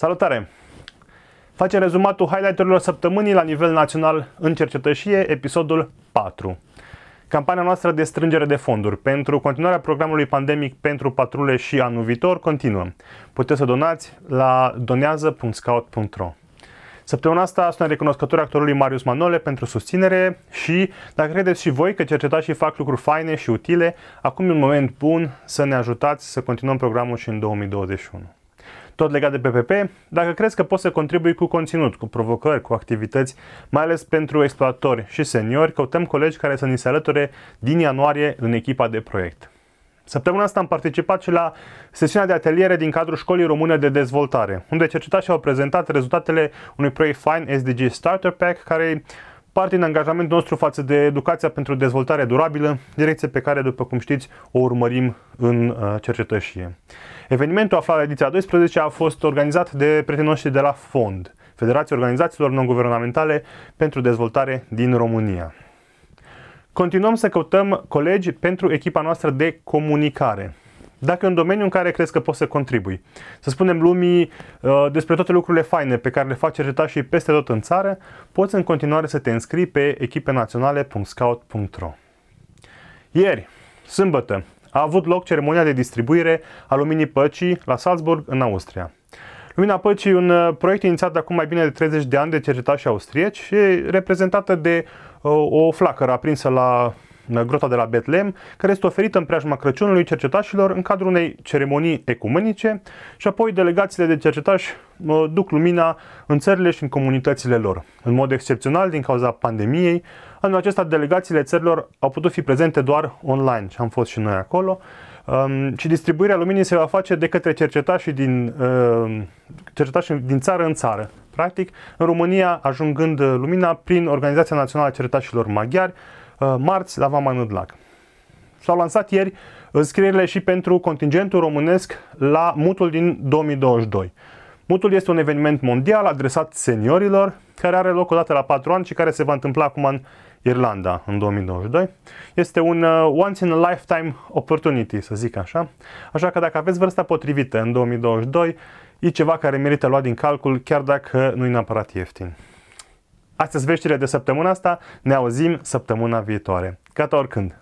Salutare! Facem rezumatul highlighterilor săptămânii la nivel național în cercetășie, episodul 4. Campania noastră de strângere de fonduri pentru continuarea programului pandemic pentru patrule și anul viitor continuă. Puteți să donați la donează.scout.ro Săptămâna asta sunt recunoscători actorului Marius Manole pentru susținere și dacă credeți și voi că cercetașii fac lucruri faine și utile, acum e un moment bun să ne ajutați să continuăm programul și în 2021. Tot legat de PPP, dacă crezi că poți să contribui cu conținut, cu provocări, cu activități, mai ales pentru exploatori și seniori, căutăm colegi care să ni se alăture din ianuarie în echipa de proiect. Săptămâna asta am participat și la sesiunea de ateliere din cadrul Școlii Române de Dezvoltare, unde cercetașii au prezentat rezultatele unui proiect Fine SDG Starter Pack care parte din angajamentul nostru față de educația pentru dezvoltare durabilă, direcție pe care, după cum știți, o urmărim în uh, cercetășie. Evenimentul aflat la ediția 12 a fost organizat de prietenii noștri de la Fond, Federația Organizațiilor Non-Guvernamentale pentru Dezvoltare din România. Continuăm să căutăm colegi pentru echipa noastră de comunicare dacă e un domeniu în care crezi că poți să contribui. Să spunem lumii uh, despre toate lucrurile faine pe care le face și peste tot în țară, poți în continuare să te înscrii pe echipenaționale.scout.ro Ieri, sâmbătă, a avut loc ceremonia de distribuire a Luminii Păcii la Salzburg, în Austria. Lumina Păcii, un uh, proiect inițiat de acum mai bine de 30 de ani de cercetași austrieci și reprezentată de uh, o flacără aprinsă la grota de la Betlem, care este oferită în preajma Crăciunului cercetașilor în cadrul unei ceremonii ecumenice și apoi delegațiile de cercetași duc lumina în țările și în comunitățile lor. În mod excepțional, din cauza pandemiei, anul acesta delegațiile țărilor au putut fi prezente doar online și am fost și noi acolo um, și distribuirea luminii se va face de către cercetașii din, um, cercetașii din țară în țară. Practic, în România ajungând lumina prin Organizația Națională a Cercetașilor Maghiari, Uh, marți la Vama Nădlac. S-au lansat ieri înscrierile și pentru contingentul românesc la mutul din 2022. Mutul este un eveniment mondial adresat seniorilor, care are loc odată la 4 ani și care se va întâmpla acum în Irlanda în 2022. Este un uh, once in a lifetime opportunity, să zic așa. Așa că dacă aveți vârsta potrivită în 2022, e ceva care merită luat din calcul, chiar dacă nu e neapărat ieftin. Astea sunt veștile de săptămâna asta. Ne auzim săptămâna viitoare. Gata oricând!